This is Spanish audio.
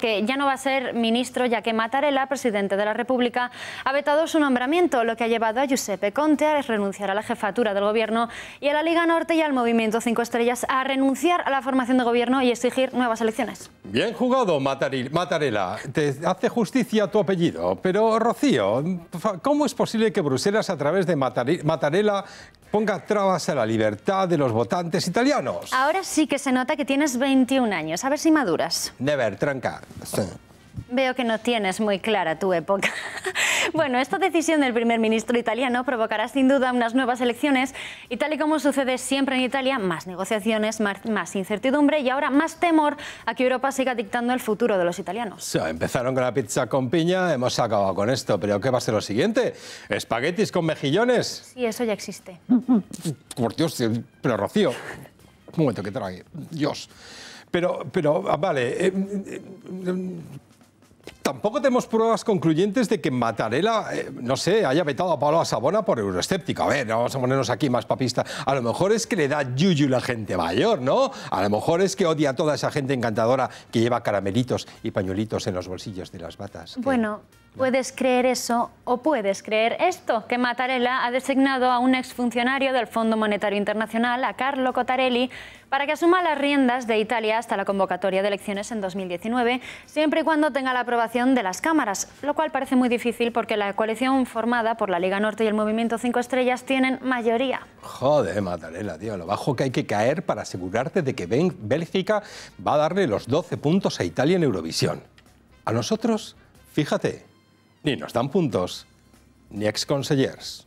que ya no va a ser ministro, ya que Mattarella, presidente de la República, ha vetado su nombramiento, lo que ha llevado a Giuseppe Conte a renunciar a la jefatura del gobierno y a la Liga Norte y al Movimiento 5 Estrellas a renunciar a la formación de gobierno y exigir nuevas elecciones. Bien jugado, Matarela. Te hace justicia tu apellido. Pero, Rocío, ¿cómo es posible que Bruselas, a través de Matarela, ponga trabas a la libertad de los votantes italianos? Ahora sí que se nota que tienes 21 años. A ver si maduras. Never, tranca. Veo que no tienes muy clara tu época. Bueno, esta decisión del primer ministro italiano provocará sin duda unas nuevas elecciones y tal y como sucede siempre en Italia, más negociaciones, más, incertidumbre y ahora más temor a que Europa siga dictando el futuro de los italianos. empezaron con la pizza con piña, hemos acabado con esto, pero ¿qué va a ser lo siguiente? ¿Espaguetis con mejillones? Sí, eso ya existe. Por Dios, pero Rocío, un momento que trae? Dios. Pero, pero, ah, vale, eh, eh, tampoco tenemos pruebas concluyentes de que Matarela, eh, no sé, haya vetado a Pablo Sabona por euroescéptico. A ver, vamos a ponernos aquí más papista. A lo mejor es que le da yuyu la gente mayor, ¿no? A lo mejor es que odia a toda esa gente encantadora que lleva caramelitos y pañuelitos en los bolsillos de las batas. Bueno. Puedes creer eso o puedes creer esto, que Mattarella ha designado a un exfuncionario del Fondo Monetario Internacional, a Carlo Cotarelli, para que asuma las riendas de Italia hasta la convocatoria de elecciones en 2019, siempre y cuando tenga la aprobación de las cámaras, lo cual parece muy difícil porque la coalición formada por la Liga Norte y el Movimiento 5 Estrellas tienen mayoría. Joder, Mattarella, tío, lo bajo que hay que caer para asegurarte de que Bélgica va a darle los 12 puntos a Italia en Eurovisión. A nosotros, fíjate, ni nos dan puntos, ni ex exconsellers.